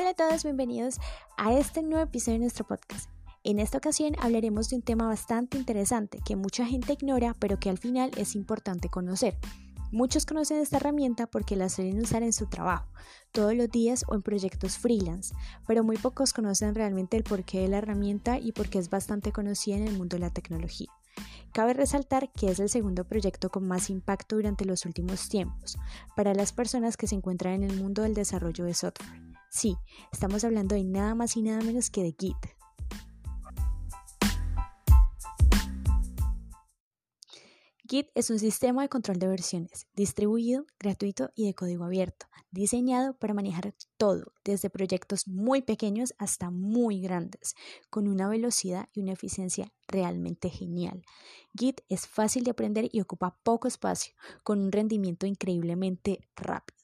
Hola a todos, bienvenidos a este nuevo episodio de nuestro podcast. En esta ocasión hablaremos de un tema bastante interesante que mucha gente ignora, pero que al final es importante conocer. Muchos conocen esta herramienta porque la suelen usar en su trabajo, todos los días o en proyectos freelance, pero muy pocos conocen realmente el porqué de la herramienta y por qué es bastante conocida en el mundo de la tecnología. Cabe resaltar que es el segundo proyecto con más impacto durante los últimos tiempos para las personas que se encuentran en el mundo del desarrollo de software. Sí, estamos hablando de nada más y nada menos que de Git. Git es un sistema de control de versiones, distribuido, gratuito y de código abierto, diseñado para manejar todo, desde proyectos muy pequeños hasta muy grandes, con una velocidad y una eficiencia realmente genial. Git es fácil de aprender y ocupa poco espacio, con un rendimiento increíblemente rápido.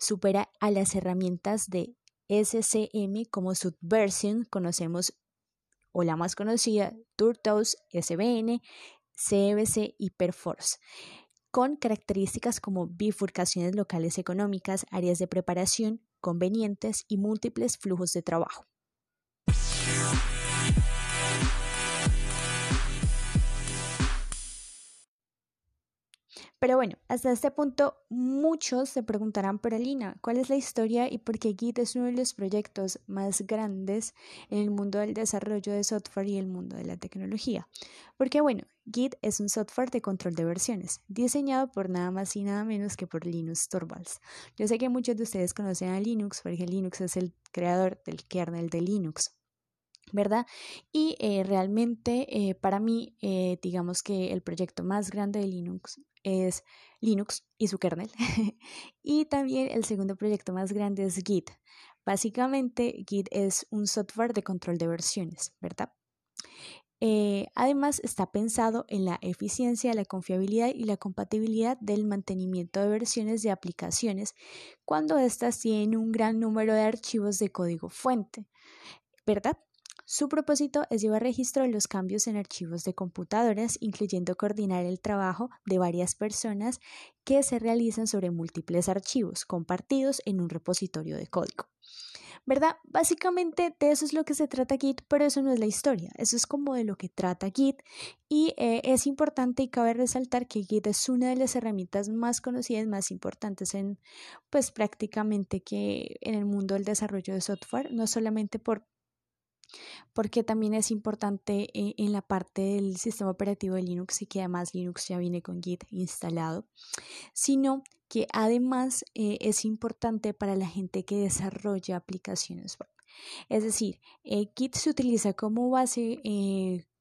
Supera a las herramientas de SCM como Subversion, conocemos o la más conocida, Turtos, SBN, CBC y Perforce con características como bifurcaciones locales económicas, áreas de preparación convenientes y múltiples flujos de trabajo. Pero bueno, hasta este punto muchos se preguntarán, pero Lina, ¿cuál es la historia y por qué Git es uno de los proyectos más grandes en el mundo del desarrollo de software y el mundo de la tecnología? Porque bueno, Git es un software de control de versiones, diseñado por nada más y nada menos que por Linux Torvalds. Yo sé que muchos de ustedes conocen a Linux porque Linux es el creador del kernel de Linux. ¿verdad? Y eh, realmente eh, para mí, eh, digamos que el proyecto más grande de Linux es Linux y su kernel. y también el segundo proyecto más grande es Git. Básicamente, Git es un software de control de versiones, ¿verdad? además, está pensado en la eficiencia, la confiabilidad y la compatibilidad del mantenimiento de versiones de aplicaciones cuando éstas tienen un gran número de archivos de código fuente, ¿verdad? Su propósito es llevar registro de los cambios en archivos de computadoras, incluyendo coordinar el trabajo de varias personas que se realizan sobre múltiples archivos compartidos en un repositorio de código. ¿Verdad? Básicamente de eso es lo que se trata Git, pero eso no es la historia, eso es como de lo que trata Git y eh, es importante y cabe resaltar que Git es una de las herramientas más conocidas, más importantes en pues prácticamente que en el mundo del desarrollo de software, no solamente por porque también es importante eh, en la parte del sistema operativo de Linux y que además Linux ya viene con Git instalado, sino que además eh, es importante para la gente que desarrolla aplicaciones web. Es decir, eh, Git se utiliza como base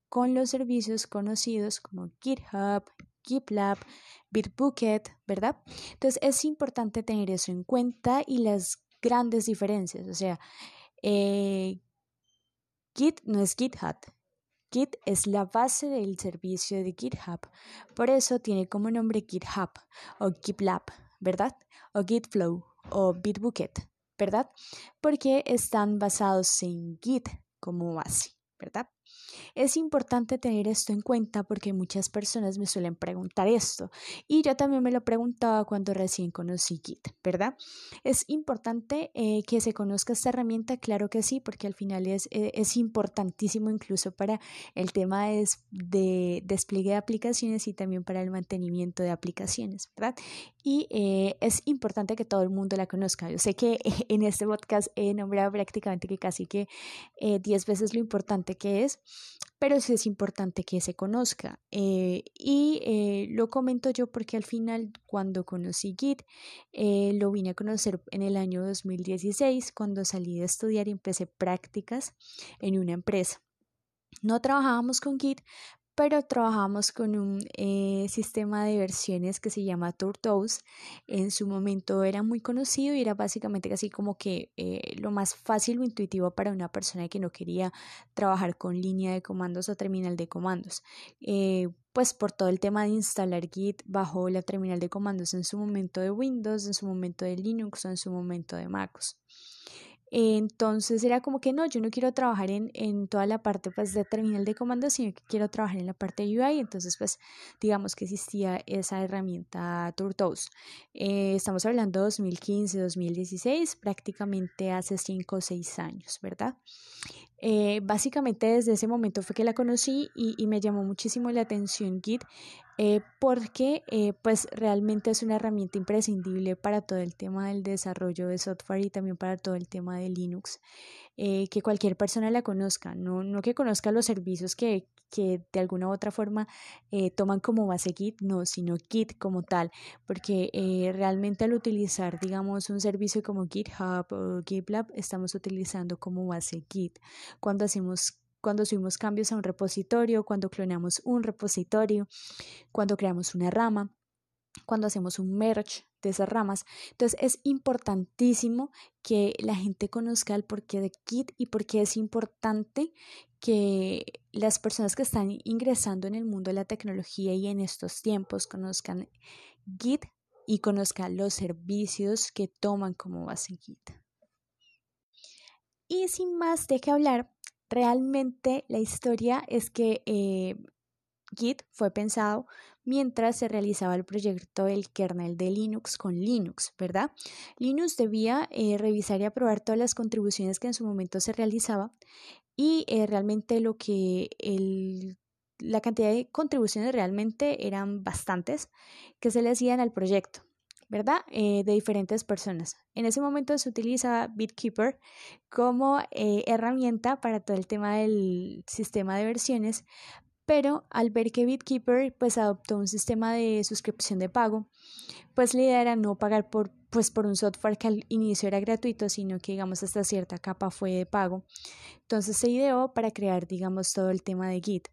con los servicios conocidos como GitHub, GitLab, Bitbucket, ¿verdad? Entonces es importante tener eso en cuenta y las grandes diferencias. O sea, eh, Git no es GitHub. Git es la base del servicio de GitHub. Por eso tiene como nombre GitHub o GitLab, ¿verdad? O GitFlow o Bitbucket, ¿verdad? Porque están basados en Git como base, ¿verdad? Es importante tener esto en cuenta porque muchas personas me suelen preguntar esto y yo también me lo preguntaba cuando recién conocí Git, ¿verdad? Es importante eh, que se conozca esta herramienta, claro que sí, porque al final es, e, es importantísimo incluso para el tema de, despliegue de aplicaciones y también para el mantenimiento de aplicaciones, ¿verdad? Y eh, es importante que todo el mundo la conozca. Yo sé que en este podcast he nombrado prácticamente que casi que 10 eh, veces lo importante que es, pero sí es importante que se conozca. Eh, y eh, lo comento yo porque al final, cuando conocí Git, eh, lo vine a conocer en el año 2016, cuando salí de estudiar y empecé prácticas en una empresa. No trabajábamos con Git, pero trabajamos con un eh, sistema de versiones que se llama Tortoise. En su momento era muy conocido y era básicamente así como que eh, lo más fácil o intuitivo para una persona que no quería trabajar con línea de comandos o terminal de comandos. Eh, pues por todo el tema de instalar Git bajo la terminal de comandos en su momento de Windows, en su momento de Linux o en su momento de MacOS. Entonces era como que no, yo no quiero trabajar en, toda la parte pues de terminal de comando, sino que quiero trabajar en la parte de UI. Entonces pues digamos que existía esa herramienta Tortoise. Eh, estamos hablando 2015, 2016, prácticamente hace 5 o 6 años, ¿verdad? Eh, básicamente desde ese momento fue que la conocí y, y me llamó muchísimo la atención Git eh, porque eh, pues realmente es una herramienta imprescindible para todo el tema del desarrollo de software y también para todo el tema de Linux, eh, que cualquier persona la conozca, no, no que conozca los servicios que, que de alguna u otra forma toman como base Git, no, sino Git como tal, porque realmente al utilizar, digamos, un servicio como GitHub o GitLab, estamos utilizando como base Git cuando hacemos cuando subimos cambios a un repositorio, cuando clonamos un repositorio, cuando creamos una rama, cuando hacemos un merge de esas ramas. Entonces es importantísimo que la gente conozca el porqué de Git y por qué es importante que las personas que están ingresando en el mundo de la tecnología y en estos tiempos conozcan Git y conozcan los servicios que toman como base Git. Y sin más de qué hablar, Realmente la historia es que eh, Git fue pensado mientras se realizaba el proyecto del kernel de Linux con Linux, ¿verdad? Linux debía eh, revisar y aprobar todas las contribuciones que en su momento se realizaba y eh, realmente lo que la cantidad de contribuciones realmente eran bastantes que se le hacían al proyecto. ¿verdad? Eh, de diferentes personas. En ese momento se utiliza BitKeeper como eh, herramienta para todo el tema del sistema de versiones, pero al ver que BitKeeper pues adoptó un sistema de suscripción de pago, pues la idea era no pagar por, pues, por un software que al inicio era gratuito, sino que digamos hasta cierta capa fue de pago. Entonces se ideó para crear digamos todo el tema de Git.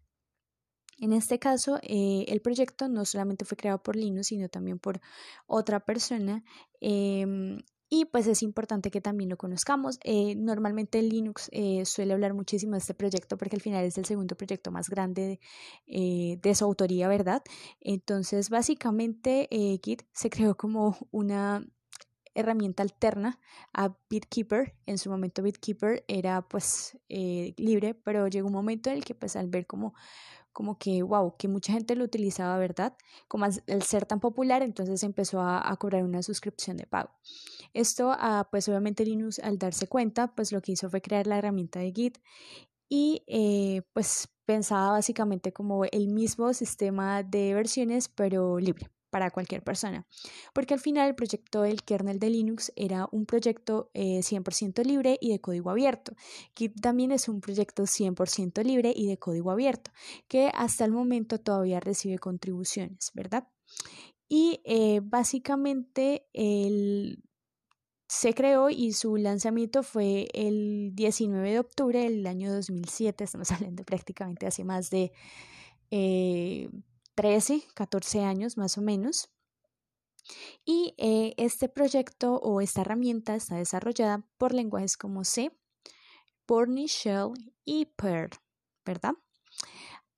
En este caso, eh, el proyecto no solamente fue creado por Linux, sino también por otra persona. Em, y pues es importante que también lo conozcamos. Eh, normalmente Linux eh, suele hablar muchísimo de este proyecto porque al final es el segundo proyecto más grande de, su autoría, ¿verdad? Entonces, básicamente, Git se creó como una herramienta alterna a BitKeeper. En su momento BitKeeper era pues libre, pero llegó un momento en el que pues al ver como como que, wow, que mucha gente lo utilizaba, ¿verdad? Como al, ser tan popular, entonces empezó a, cobrar una suscripción de pago. Esto, ah, pues obviamente Linux al darse cuenta, pues lo que hizo fue crear la herramienta de Git y eh, pues pensaba básicamente como el mismo sistema de versiones, pero libre para cualquier persona, porque al final el proyecto del kernel de Linux era un proyecto 100% eh, libre y de código abierto. Git también es un proyecto 100% libre y de código abierto, que hasta el momento todavía recibe contribuciones, ¿verdad? Y eh, básicamente se creó y su lanzamiento fue el 19 de octubre del año 2007, estamos hablando prácticamente hace más de eh, 13, 14 años más o menos. Y eh, este proyecto o esta herramienta está desarrollada por lenguajes como C, Borny Shell y Perl, ¿verdad?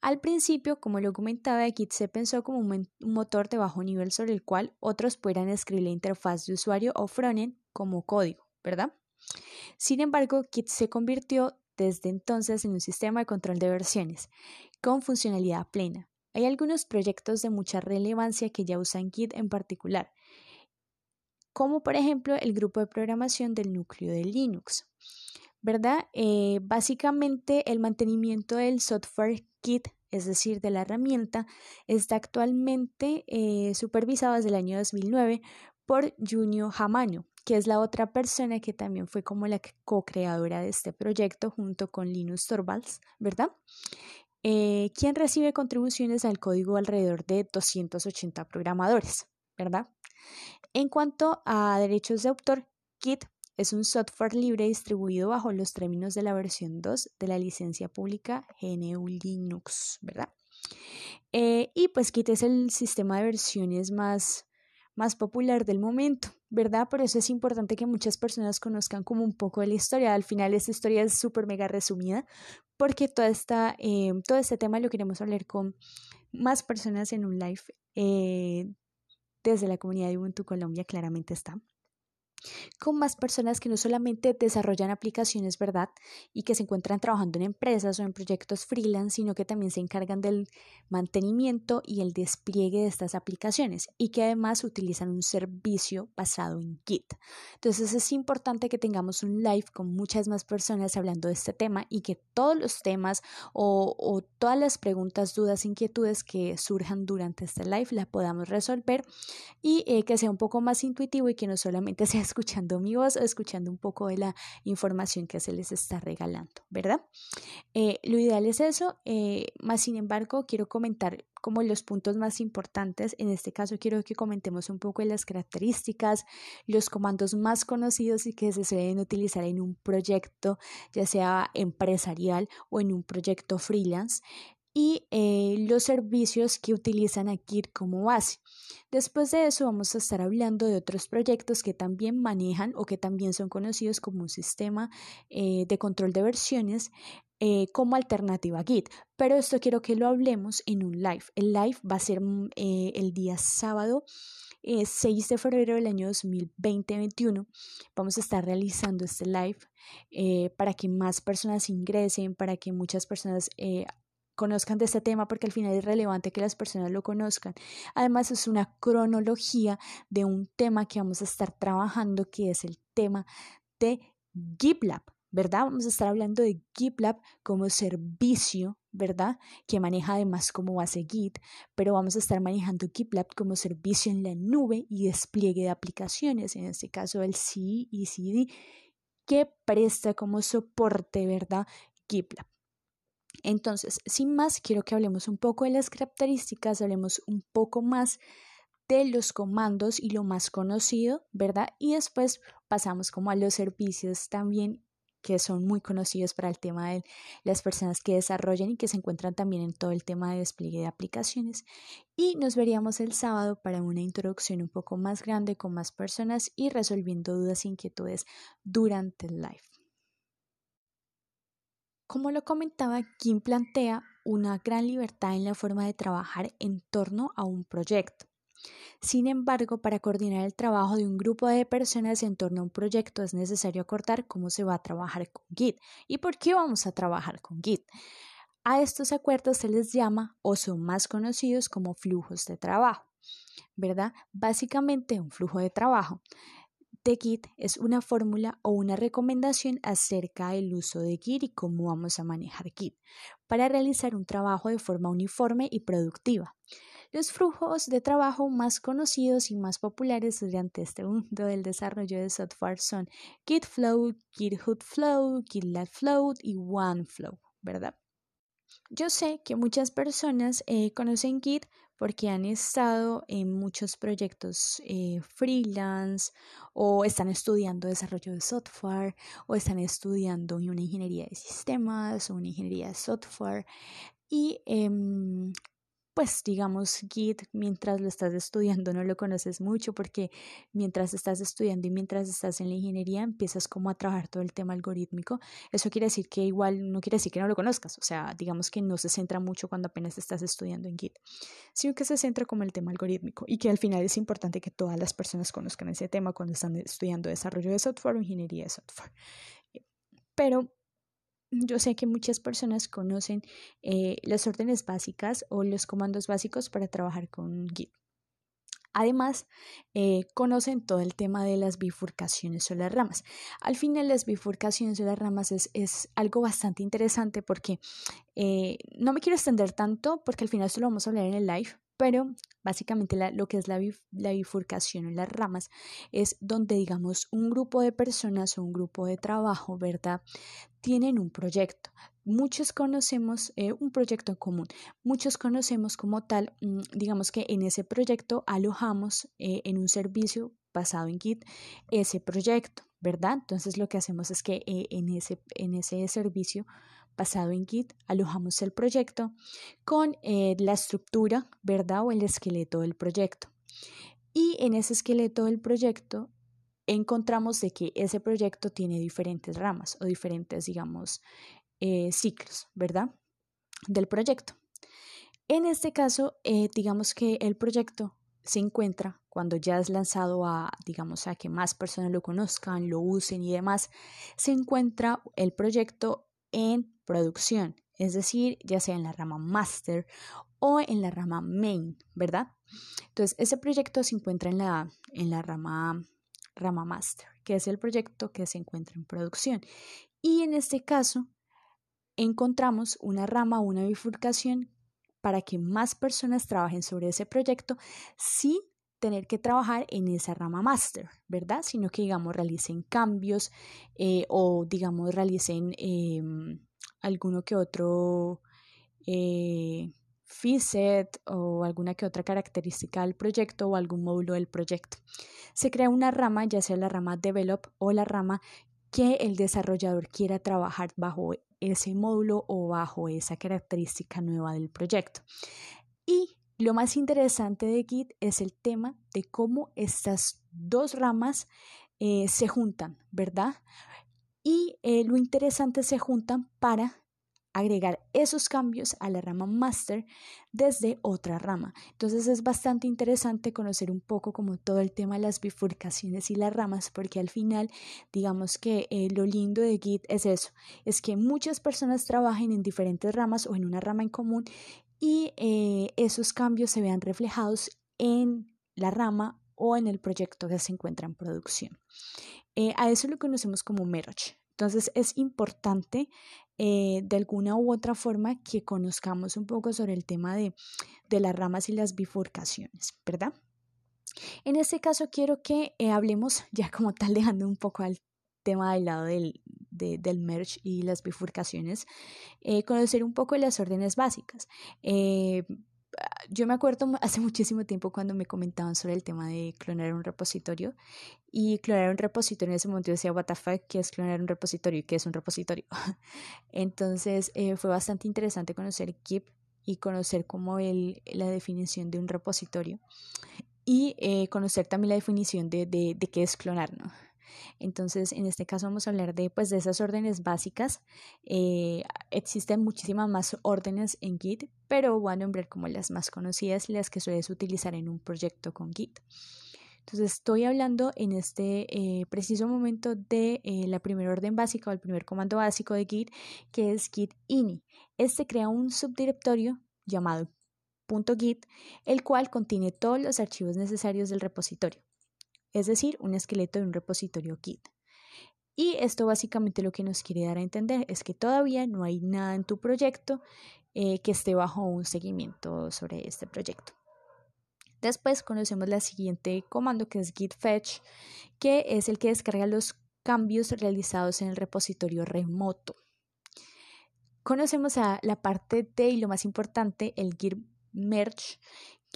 Al principio, como lo comentaba, Kit se pensó como un, motor de bajo nivel sobre el cual otros pudieran escribir la interfaz de usuario o frontend como código, ¿verdad? Sin embargo, Kit se convirtió desde entonces en un sistema de control de versiones con funcionalidad plena, hay algunos proyectos de mucha relevancia que ya usan Git en particular, como por ejemplo el grupo de programación del núcleo de Linux. ¿Verdad? Eh, básicamente el mantenimiento del software Git es decir, de la herramienta, está actualmente eh, supervisado desde el año 2009 por Junio Hamano, que es la otra persona que también fue como la co-creadora de este proyecto junto con Linus Torvalds, ¿verdad? Eh, quien recibe contribuciones al código alrededor de 280 programadores, ¿verdad? En cuanto a derechos de autor, KIT es un software libre distribuido bajo los términos de la versión 2 de la licencia pública GNU Linux, ¿verdad? Eh, y pues KIT es el sistema de versiones más, más popular del momento, ¿verdad? Por eso es importante que muchas personas conozcan como un poco de la historia. Al final esta historia es súper mega resumida, porque toda esta, eh, todo este tema lo queremos hablar con más personas en un live eh, desde la comunidad de Ubuntu Colombia, claramente está con más personas que no solamente desarrollan aplicaciones, ¿verdad? Y que se encuentran trabajando en empresas o en proyectos freelance, sino que también se encargan del mantenimiento y el despliegue de estas aplicaciones y que además utilizan un servicio basado en Git. Entonces es importante que tengamos un live con muchas más personas hablando de este tema y que todos los temas o, o todas las preguntas, dudas, inquietudes que surjan durante este live las podamos resolver y eh, que sea un poco más intuitivo y que no solamente sea escuchando mi voz o escuchando un poco de la información que se les está regalando, ¿verdad? Eh, lo ideal es eso, eh, más sin embargo quiero comentar como los puntos más importantes. En este caso quiero que comentemos un poco de las características, los comandos más conocidos y que se suelen utilizar en un proyecto, ya sea empresarial o en un proyecto freelance y eh, los servicios que utilizan a Git como base. Después de eso vamos a estar hablando de otros proyectos que también manejan o que también son conocidos como un sistema eh, de control de versiones eh, como alternativa a Git. Pero esto quiero que lo hablemos en un live. El live va a ser mm, el día sábado. 6 de febrero del año 2020-21 vamos a estar realizando este live para que más personas ingresen, para que muchas personas conozcan de este tema porque al final es relevante que las personas lo conozcan. Además es una cronología de un tema que vamos a estar trabajando que es el tema de GitLab, ¿verdad? Vamos a estar hablando de GitLab como servicio, ¿verdad? Que maneja además como base Git, pero vamos a estar manejando GitLab como servicio en la nube y despliegue de aplicaciones, en este caso el CI y CD, que presta como soporte, ¿verdad? GitLab. Entonces, sin más, quiero que hablemos un poco de las características, hablemos un poco más de los comandos y lo más conocido, ¿verdad? Y después pasamos como a los servicios también que son muy conocidos para el tema de las personas que desarrollan y que se encuentran también en todo el tema de despliegue de aplicaciones. Y nos veríamos el sábado para una introducción un poco más grande con más personas y resolviendo dudas e inquietudes durante el live. Como lo comentaba, Kim plantea una gran libertad en la forma de trabajar en torno a un proyecto. Sin embargo, para coordinar el trabajo de un grupo de personas en torno a un proyecto es necesario acordar cómo se va a trabajar con Git y por qué vamos a trabajar con Git. A estos acuerdos se les llama o son más conocidos como flujos de trabajo, ¿verdad? Básicamente un flujo de trabajo de Git es una fórmula o una recomendación acerca del uso de Git y cómo vamos a manejar Git para realizar un trabajo de forma uniforme y productiva. Los flujos de trabajo más conocidos y más populares durante este mundo del desarrollo de software son Gitflow, Flow, GitHub Flow, GitLab Flow y OneFlow, ¿verdad? Yo sé que muchas personas eh, conocen Git porque han estado en muchos proyectos eh, freelance o están estudiando desarrollo de software o están estudiando una ingeniería de sistemas o una ingeniería de software y em, pues digamos Git mientras lo estás estudiando no lo conoces mucho porque mientras estás estudiando y mientras estás en la ingeniería empiezas como a trabajar todo el tema algorítmico. Eso quiere decir que igual no quiere decir que no lo conozcas, o sea, digamos que no se centra mucho cuando apenas estás estudiando en Git, sino que se centra como el tema algorítmico y que al final es importante que todas las personas conozcan ese tema cuando están estudiando desarrollo de software o ingeniería de software. Pero yo sé que muchas personas conocen eh, las órdenes básicas o los comandos básicos para trabajar con Git. Además, eh, conocen todo el tema de las bifurcaciones o las ramas. Al final, las bifurcaciones o las ramas es, algo bastante interesante porque eh, no me quiero extender tanto porque al final lo vamos a hablar en el live, pero básicamente lo que es la, bifurcación en las ramas es donde digamos un grupo de personas o un grupo de trabajo, ¿verdad? Tienen un proyecto. Muchos conocemos eh, un proyecto en común, muchos conocemos como tal, mm, digamos que en ese proyecto alojamos eh, en un servicio basado en Git ese proyecto, ¿verdad? Entonces lo que hacemos es que eh, en, ese, en ese servicio basado en Git, alojamos el proyecto con eh, la estructura, ¿verdad? O el esqueleto del proyecto. Y en ese esqueleto del proyecto encontramos de que ese proyecto tiene diferentes ramas o diferentes, digamos, eh, ciclos, ¿verdad? Del proyecto. En este caso, eh, digamos que el proyecto se encuentra cuando ya es lanzado a, digamos, a que más personas lo conozcan, lo usen y demás, se encuentra el proyecto en producción, es decir, ya sea en la rama master o en la rama main, ¿verdad? Entonces, ese proyecto se encuentra en la, en la rama, rama master, que es el proyecto que se encuentra en producción. Y en este caso, encontramos una rama, una bifurcación para que más personas trabajen sobre ese proyecto sin tener que trabajar en esa rama master, ¿verdad? Sino que, digamos, realicen cambios eh, o, digamos, realicen... Em, alguno que otro eh, FISET o alguna que otra característica del proyecto o algún módulo del proyecto. Se crea una rama, ya sea la rama Develop o la rama que el desarrollador quiera trabajar bajo ese módulo o bajo esa característica nueva del proyecto. Y lo más interesante de Git es el tema de cómo estas dos ramas eh, se juntan, ¿verdad? y eh, lo interesante se juntan para agregar esos cambios a la rama master desde otra rama. Entonces es bastante interesante conocer un poco como todo el tema de las bifurcaciones y las ramas, porque al final digamos que eh, lo lindo de Git es eso, es que muchas personas trabajen en diferentes ramas o en una rama en común y eh, esos cambios se vean reflejados en la rama o en el proyecto que se encuentra en producción. Eh, a eso lo conocemos como merge. Entonces es importante eh, de alguna u otra forma que conozcamos un poco sobre el tema de, las ramas y las bifurcaciones, ¿verdad? En este caso quiero que eh, hablemos ya como tal dejando un poco al tema del lado del, merge y las bifurcaciones, conocer un poco las órdenes básicas yo me acuerdo hace muchísimo tiempo cuando me comentaban sobre el tema de clonar un repositorio y clonar un repositorio en ese momento yo decía, what the fuck, ¿qué es clonar un repositorio? ¿Qué es un repositorio? Entonces eh, fue bastante interesante conocer Git y conocer como el, la definición de un repositorio y eh, conocer también la definición de, de qué es clonar, ¿no? Entonces, en este caso vamos a hablar de, pues, de esas órdenes básicas. Eh, existen muchísimas más órdenes en Git, pero voy a nombrar como las más conocidas, las que sueles utilizar en un proyecto con Git. Entonces estoy hablando en este eh, preciso momento de eh, la primera orden básica o el primer comando básico de Git, que es git ini. Este crea un subdirectorio llamado .git, el cual contiene todos los archivos necesarios del repositorio es decir, un esqueleto de un repositorio Git. Y esto básicamente lo que nos quiere dar a entender es que todavía no hay nada en tu proyecto eh, que esté bajo un seguimiento sobre este proyecto. Después conocemos la siguiente comando que es git fetch, que es el que descarga los cambios realizados en el repositorio remoto. Conocemos a la parte de y lo más importante, el git merge,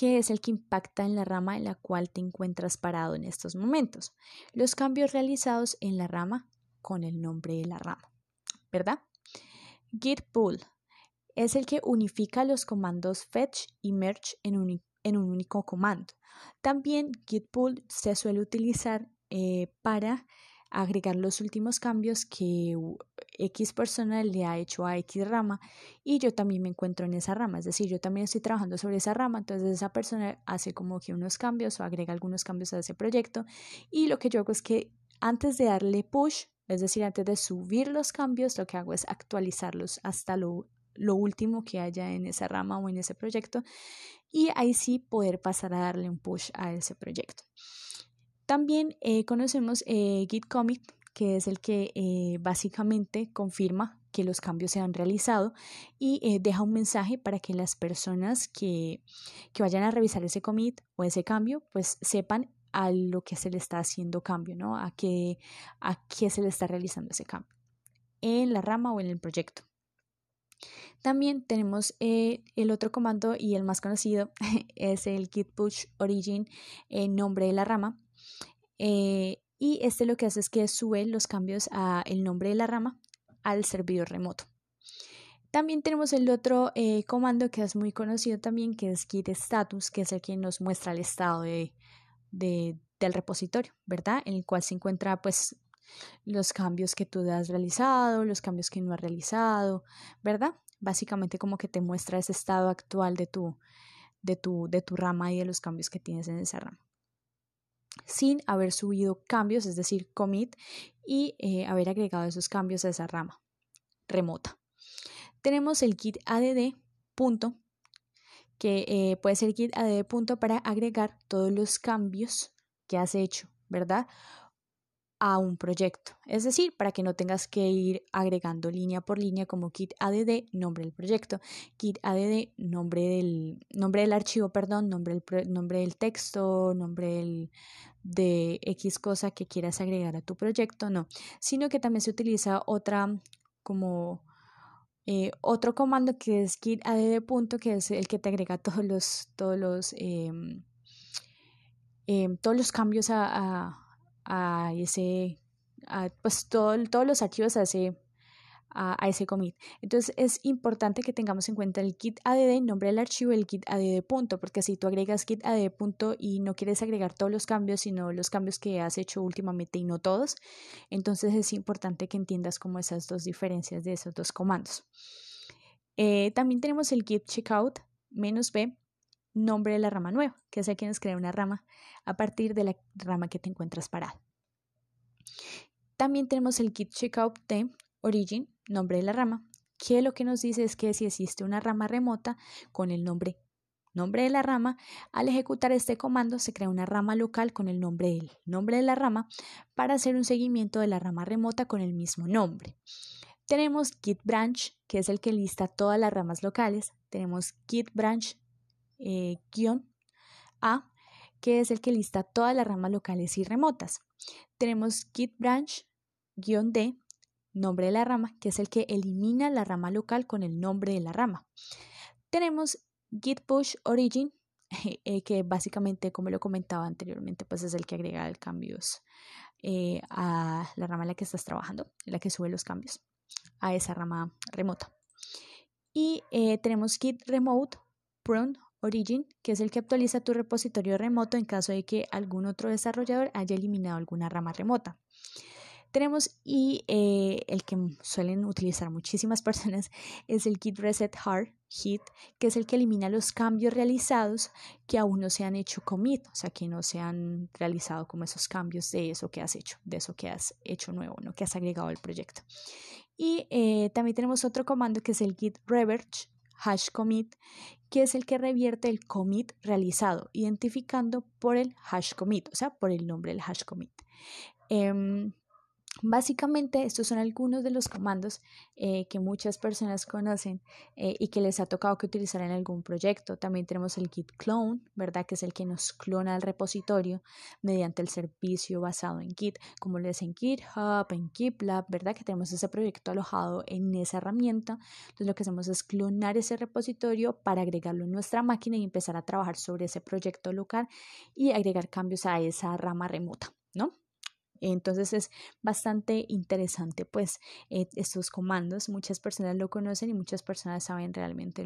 que es el que impacta en la rama en la cual te encuentras parado en estos momentos. Los cambios realizados en la rama con el nombre de la rama, ¿verdad? Git pull es el que unifica los comandos fetch y merge en un, único comando. También git pull se suele utilizar eh, para agregar los últimos cambios que X persona le ha hecho a X rama y yo también me encuentro en esa rama, es decir, yo también estoy trabajando sobre esa rama, entonces esa persona hace como que unos cambios o agrega algunos cambios a ese proyecto y lo que yo hago es que antes de darle push, es decir, antes de subir los cambios, lo que hago es actualizarlos hasta lo, último que haya en esa rama o en ese proyecto y ahí sí poder pasar a darle un push a ese proyecto. También eh, conocemos eh, Git commit que es el que eh, básicamente confirma que los cambios se han realizado y eh, deja un mensaje para que las personas que, vayan a revisar ese commit o ese cambio, pues sepan a lo que se le está haciendo cambio, ¿no? A qué, a se le está realizando ese cambio, en la rama o en el proyecto. También tenemos eh, el otro comando y el más conocido es el git push origin nombre de la rama y este lo que hace es que sube los cambios al nombre de la rama al servidor remoto. También tenemos el otro eh, comando que es muy conocido también, que es git status, que es el que nos muestra el estado de, del repositorio, ¿verdad? En el cual se encuentra pues los cambios que tú has realizado, los cambios que no has realizado, ¿verdad? Básicamente como que te muestra ese estado actual de tu, de tu, de tu rama y de los cambios que tienes en esa rama sin haber subido cambios, es decir, commit, y eh, haber agregado esos cambios a esa rama remota. Tenemos el git add punto, que eh, puede ser git add punto para agregar todos los cambios que has hecho, ¿verdad? a un proyecto, es decir, para que no tengas que ir agregando línea por línea como kit ADD, nombre del proyecto, kit ADD, nombre del, nombre del archivo, perdón, nombre del, nombre del texto, nombre de X cosa que quieras agregar a tu proyecto, no, sino que también se utiliza otra como... Eh, otro comando que es kit add. que es el que te agrega todos los todos los em, em, todos los cambios a a ese, pues todos los archivos a ese, commit. Entonces es importante que tengamos en cuenta el kit add, nombre del archivo, el kit add punto, porque si tú agregas git add punto y no quieres agregar todos los cambios, sino los cambios que has hecho últimamente y no todos, entonces es importante que entiendas como esas dos diferencias de esos dos comandos. Eh, también tenemos el git checkout menos b nombre de la rama nueva, que sea nos crea una rama a partir de la rama que te encuentras parada. También tenemos el git checkout de origin, nombre de la rama, que lo que nos dice es que si existe una rama remota con el nombre nombre de la rama, al ejecutar este comando se crea una rama local con el nombre del nombre de la rama para hacer un seguimiento de la rama remota con el mismo nombre. Tenemos git branch, que es el que lista todas las ramas locales. Tenemos git branch eh, guión A, que es el que lista todas las ramas locales y remotas. Tenemos git branch guión D, nombre de la rama, que es el que elimina la rama local con el nombre de la rama. Tenemos git push origin, eh, que básicamente, como lo comentaba anteriormente, pues es el que agrega cambios eh, a la rama en la que estás trabajando, la que sube los cambios a esa rama remota. Y tenemos git remote prune Origin, que es el que actualiza tu repositorio remoto en caso de que algún otro desarrollador haya eliminado alguna rama remota. Tenemos y eh, el que suelen utilizar muchísimas personas es el Git Reset Hard, Hit, que es el que elimina los cambios realizados que aún no se han hecho commit, o sea, que no se han realizado como esos cambios de eso que has hecho, de eso que has hecho nuevo, ¿no? que has agregado al proyecto. Y eh, también tenemos otro comando que es el git reverge, hash commit, que es el que revierte el commit realizado, identificando por el hash commit, o sea, por el nombre del hash commit. Em, Básicamente, estos son algunos de los comandos eh, que muchas personas conocen eh, y que les ha tocado que utilizar en algún proyecto. También tenemos el git clone, ¿verdad? Que es el que nos clona el repositorio mediante el servicio basado en git, como lo es en GitHub, en GitLab, ¿verdad? Que tenemos ese proyecto alojado en esa herramienta. Entonces, lo que hacemos es clonar ese repositorio para agregarlo en nuestra máquina y empezar a trabajar sobre ese proyecto local y agregar cambios a esa rama remota, ¿no? Entonces es bastante interesante pues eh, estos comandos. Muchas personas lo conocen y muchas personas saben realmente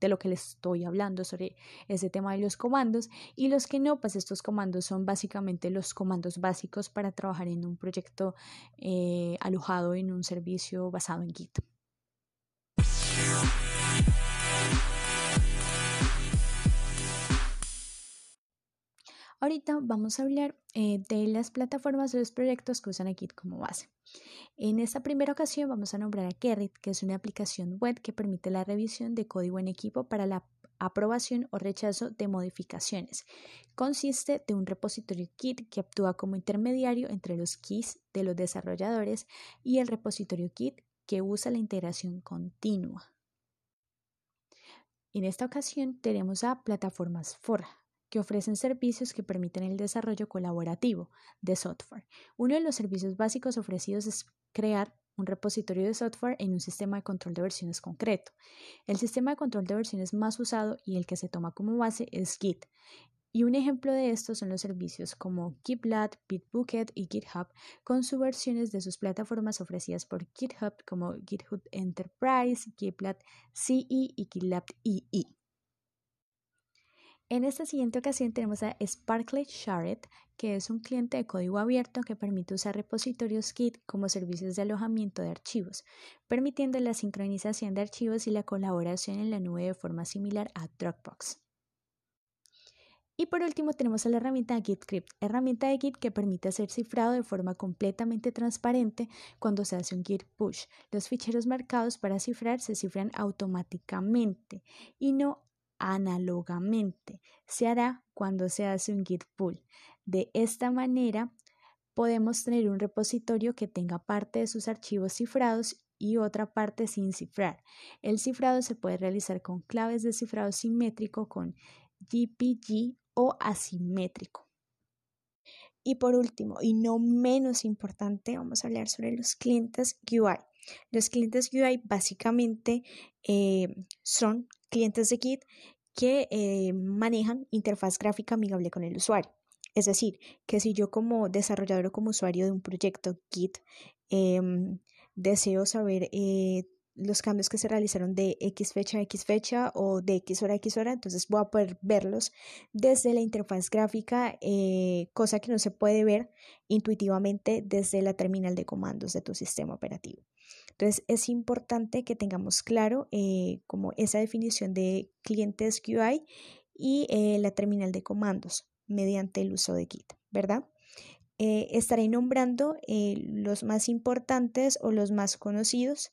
de lo que les estoy hablando sobre ese tema de los comandos y los que no, pues estos comandos son básicamente los comandos básicos para trabajar en un proyecto eh, alojado en un servicio basado en Git. Ahorita vamos a hablar eh, de las plataformas de los proyectos que usan a Git como base. En esta primera ocasión vamos a nombrar a Kerrit, que es una aplicación web que permite la revisión de código en equipo para la aprobación o rechazo de modificaciones. Consiste de un repositorio Git que actúa como intermediario entre los keys de los desarrolladores y el repositorio Git que usa la integración continua. En esta ocasión tenemos a plataformas Fora que ofrecen servicios que permiten el desarrollo colaborativo de software. Uno de los servicios básicos ofrecidos es crear un repositorio de software en un sistema de control de versiones concreto. El sistema de control de versiones más usado y el que se toma como base es Git. Y un ejemplo de esto son los servicios como GitLab, Bitbucket y GitHub, con subversiones de sus plataformas ofrecidas por GitHub como GitHub Enterprise, GitLab CE y GitLab EE. E. En esta siguiente ocasión tenemos a Sparkle Shared, que es un cliente de código abierto que permite usar repositorios Git como servicios de alojamiento de archivos, permitiendo la sincronización de archivos y la colaboración en la nube de forma similar a Dropbox. Y por último tenemos a la herramienta GitCrypt, herramienta de Git que permite hacer cifrado de forma completamente transparente cuando se hace un Git push. Los ficheros marcados para cifrar se cifran automáticamente y no análogamente se hará cuando se hace un git pull. De esta manera podemos tener un repositorio que tenga parte de sus archivos cifrados y otra parte sin cifrar. El cifrado se puede realizar con claves de cifrado simétrico con GPG o asimétrico. Y por último, y no menos importante, vamos a hablar sobre los clientes UI. Los clientes UI básicamente eh, son clientes de Git que eh, manejan interfaz gráfica amigable con el usuario. Es decir, que si yo como desarrollador o como usuario de un proyecto Git em, deseo saber eh, los cambios que se realizaron de X fecha a X fecha o de X hora a X hora, entonces voy a poder verlos desde la interfaz gráfica, eh, cosa que no se puede ver intuitivamente desde la terminal de comandos de tu sistema operativo. Entonces es importante que tengamos claro eh, como esa definición de clientes QI y eh, la terminal de comandos mediante el uso de Git, ¿verdad? Eh, estaré nombrando los más importantes o los más conocidos.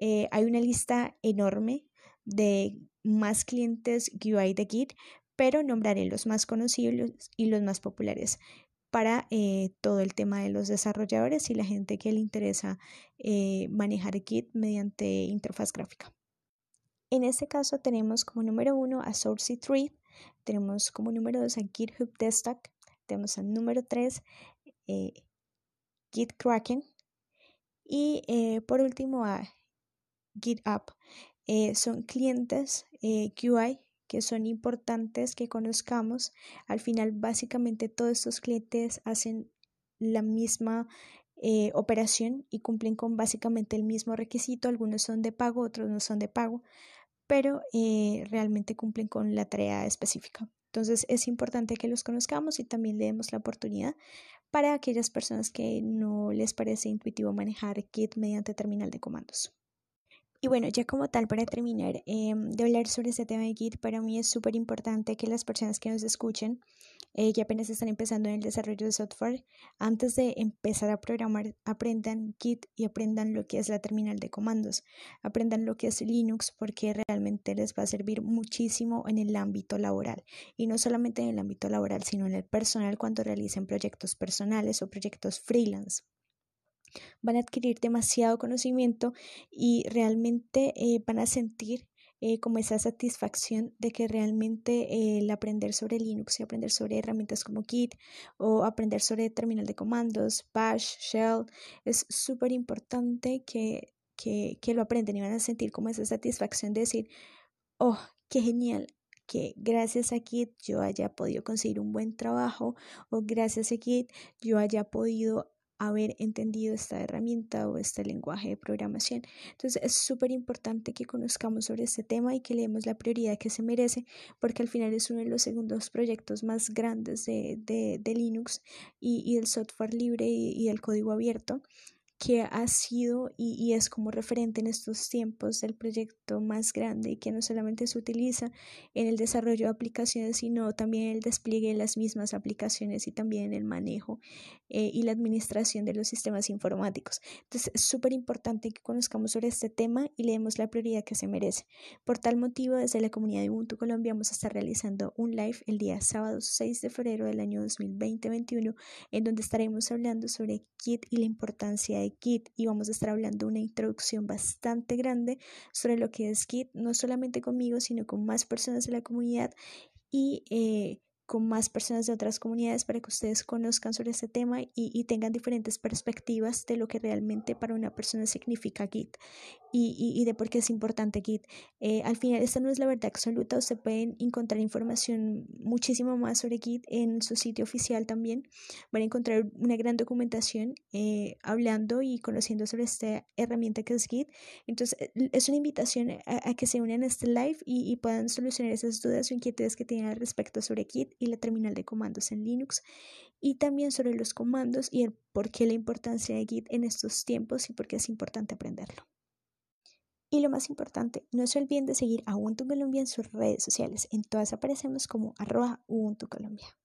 hay una lista enorme de más clientes GUI de Git, pero nombraré los más conocidos y los más populares para eh, todo el tema de los desarrolladores y la gente que le interesa eh, manejar Git mediante interfaz gráfica. En este caso tenemos como número uno a Source3, tenemos como número dos a GitHub Desktop, tenemos al número tres eh, Git Kraken y eh, por último a GitHub. son clientes QI que son importantes que conozcamos. Al final, básicamente todos estos clientes hacen la misma eh, operación y cumplen con básicamente el mismo requisito. Algunos son de pago, otros no son de pago, pero eh, realmente cumplen con la tarea específica. Entonces es importante que los conozcamos y también le demos la oportunidad para aquellas personas que no les parece intuitivo manejar kit mediante terminal de comandos. Y bueno, ya como tal, para terminar em, de hablar sobre este tema de Git, para mí es súper importante que las personas que nos escuchen, eh, y que apenas están empezando en el desarrollo de software, antes de empezar a programar, aprendan Git y aprendan lo que es la terminal de comandos, aprendan lo que es Linux, porque realmente les va a servir muchísimo en el ámbito laboral. Y no solamente en el ámbito laboral, sino en el personal cuando realicen proyectos personales o proyectos freelance van a adquirir demasiado conocimiento y realmente eh, van a sentir eh, como esa satisfacción de que realmente el aprender sobre Linux y aprender sobre herramientas como Git o aprender sobre terminal de comandos, Bash, Shell, es súper importante que, que, lo aprendan y van a sentir como esa satisfacción de decir, oh, qué genial, que gracias a Git yo haya podido conseguir un buen trabajo o gracias a Git yo haya podido haber entendido esta herramienta o este lenguaje de programación. Entonces es súper importante que conozcamos sobre este tema y que le demos la prioridad que se merece porque al final es uno de los segundos proyectos más grandes de, de, Linux y, y, del software libre y, y del código abierto que ha sido y, es como referente en estos tiempos del proyecto más grande que no solamente se utiliza en el desarrollo de aplicaciones, sino también el despliegue de las mismas aplicaciones y también el manejo eh, y la administración de los sistemas informáticos. Entonces, es súper importante que conozcamos sobre este tema y le demos la prioridad que se merece. Por tal motivo, desde la comunidad de Ubuntu Colombia vamos a estar realizando un live el día sábado 6 de febrero del año 2020-21, en donde estaremos hablando sobre KIT y la importancia de kit y vamos a estar hablando una introducción bastante grande sobre lo que es kit no solamente conmigo, sino con más personas de la comunidad y eh, con más personas de otras comunidades para que ustedes conozcan sobre este tema y, tengan diferentes perspectivas de lo que realmente para una persona significa Git y, de por qué es importante Git. Eh, al final, esta no es la verdad absoluta. Ustedes pueden encontrar información muchísimo más sobre Git en su sitio oficial también. Van a encontrar una gran documentación eh, hablando y conociendo sobre esta herramienta que es Git. Entonces, es una invitación a, que se unan a este live y, y puedan solucionar esas dudas o inquietudes que tienen al respecto sobre Git y la terminal de comandos en Linux y también sobre los comandos y el por qué la importancia de Git en estos tiempos y por qué es importante aprenderlo. Y lo más importante, no se olviden de seguir a Ubuntu Colombia en sus redes sociales. En todas aparecemos como arroba Ubuntu Colombia.